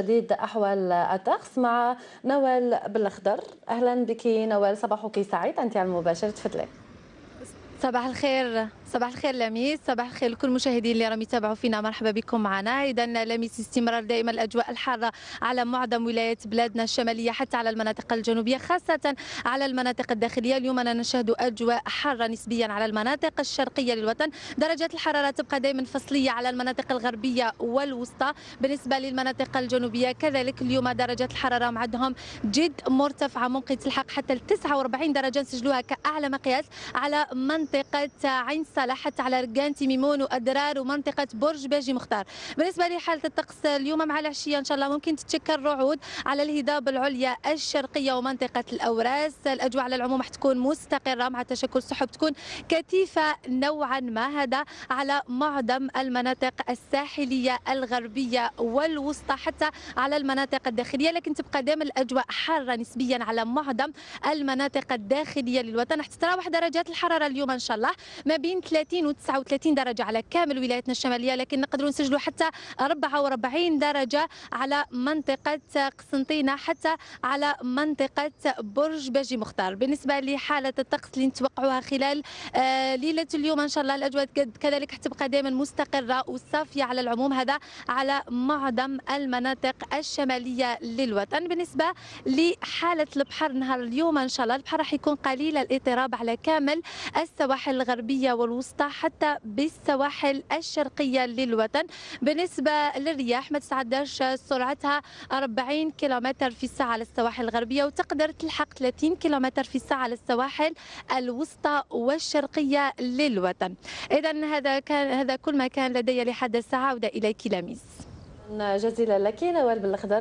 جديد أحوال الطقس مع نوال بالخضر أهلا بك نوال صباحك سعيد أنت على المباشر تفضلي صباح الخير صباح الخير لميس صباح الخير لكل المشاهدين اللي راهم يتابعوا فينا مرحبا بكم معنا اذا لميس استمرار دائما الاجواء الحاره على معظم ولايات بلادنا الشماليه حتى على المناطق الجنوبيه خاصه على المناطق الداخليه اليوم أنا نشهد اجواء حاره نسبيا على المناطق الشرقيه للوطن درجات الحراره تبقى دائما فصليه على المناطق الغربيه والوسطى بالنسبه للمناطق الجنوبيه كذلك اليوم درجات الحراره معدهم جد مرتفعه ممكن تلحق حتى ل 49 درجه نسجلوها كاعلى مقياس على منطقه عين صالح حتى على ركانتي ميمون وادرار ومنطقه برج باجي مختار بالنسبه لحاله الطقس اليوم مع العشيه ان شاء الله ممكن تتشكل رعود على الهضاب العليا الشرقيه ومنطقه الاوراس الاجواء على العموم راح تكون مستقره مع تشكل سحب تكون كثيفه نوعا ما هذا على معظم المناطق الساحليه الغربيه والوسطى حتى على المناطق الداخليه لكن تبقى دائما الاجواء حاره نسبيا على معظم المناطق الداخليه للوطن حتتراوح درجات الحراره اليوم ان شاء الله ما بين 30 و39 درجه على كامل ولايتنا الشماليه لكن نقدروا نسجلوا حتى 44 درجه على منطقه قسنطينه حتى على منطقه برج باجي مختار بالنسبه لحاله الطقس اللي نتوقعوها خلال آه، ليله اليوم ان شاء الله الاجواء كذلك حتبقى دائما مستقره وصافيه على العموم هذا على معظم المناطق الشماليه للوطن بالنسبه لحاله البحر نهار اليوم ان شاء الله البحر راح يكون قليل الاضطراب على كامل السواحل الغربيه والوسطى الوسطى حتى بالسواحل الشرقية للوطن بالنسبة للرياح ما تتعداش سرعتها 40 كيلومتر في الساعة على السواحل الغربية وتقدر تلحق 30 كيلومتر في الساعة على السواحل الوسطى والشرقية للوطن إذا هذا كان هذا كل ما كان لدي لحد الساعة عودة إليك لميس جزيلا لك نوال بالخضر